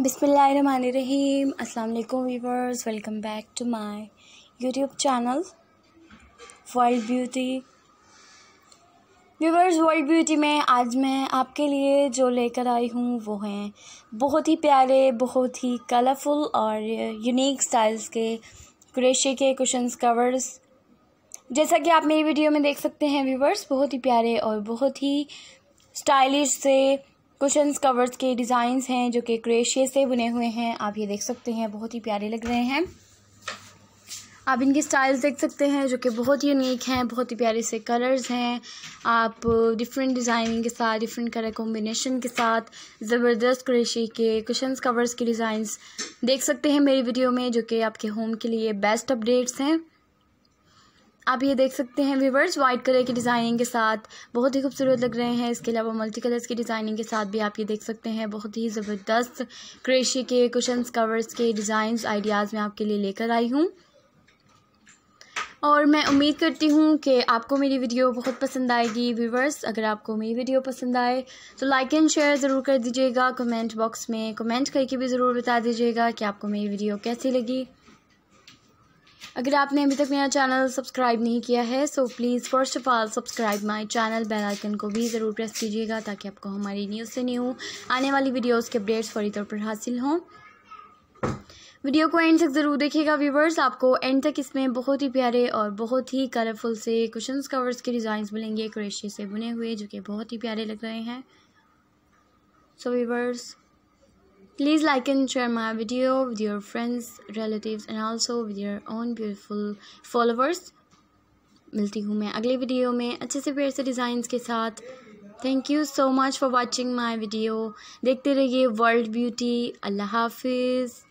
बिसमीम अल्लाम viewers welcome back to my YouTube channel world beauty viewers world beauty में आज मैं आपके लिए जो लेकर आई हूँ वो हैं बहुत ही प्यारे बहुत ही कलरफुल और यूनिक स्टाइल्स के क्रेशे के कुशन कवर्स जैसा कि आप मेरी वीडियो में देख सकते हैं व्यूवर्स बहुत ही प्यारे और बहुत ही स्टाइलिश से कुशन कवर्स के डिज़ाइंस हैं जो कि क्रेशिये से बुने हुए हैं आप ये देख सकते हैं बहुत ही प्यारे लग रहे हैं आप इनके स्टाइल्स देख सकते हैं जो कि बहुत यूनिक हैं बहुत ही प्यारे से कलर्स हैं आप डिफरेंट डिज़ाइनिंग के साथ डिफरेंट कलर कॉम्बिनेशन के साथ ज़बरदस्त क्रेशी के कुशंस कवर्स के डिज़ाइंस देख सकते हैं मेरी वीडियो में जो कि आपके होम के लिए बेस्ट अपडेट्स हैं आप ये देख सकते हैं व्यूवर्स वाइट कलर की डिज़ाइनिंग के साथ बहुत ही खूबसूरत लग रहे हैं इसके अलावा मल्टी कलर्स की डिज़ाइनिंग के साथ भी आप ये देख सकते हैं बहुत ही ज़बरदस्त क्रेशी के कुशंस कवर्स के डिज़ाइंस आइडियाज़ मैं आपके लिए लेकर आई हूँ और मैं उम्मीद करती हूँ कि आपको मेरी वीडियो बहुत पसंद आएगी व्यूवर्स अगर आपको मेरी वीडियो पसंद आए तो लाइक एंड शेयर ज़रूर कर दीजिएगा कमेंट बॉक्स में कमेंट करके भी ज़रूर बता दीजिएगा कि आपको मेरी वीडियो कैसी लगी अगर आपने अभी तक मेरा चैनल सब्सक्राइब नहीं किया है so please first of all subscribe my channel bell icon को भी ज़रूर प्रेस कीजिएगा ताकि आपको हमारी न्यूज़ से न्यू आने वाली वीडियोस के अपडेट्स फौरी तौर पर हासिल हों वीडियो को एंड तक ज़रूर देखिएगा व्यूवर्स आपको एंड तक इसमें बहुत ही प्यारे और बहुत ही कलरफुल से कुशन कवर्स के डिजाइन मिलेंगे क्रेशे से बुने हुए जो कि बहुत ही प्यारे लग रहे हैं so so, viewers Please like and share my video with your friends, relatives and also with your own beautiful followers. मिलती हूँ मैं अगले वीडियो में अच्छे से प्यार से डिज़ाइंस के साथ thank you so much for watching my video देखते रहिए वर्ल्ड ब्यूटी अल्लाह हाफिज़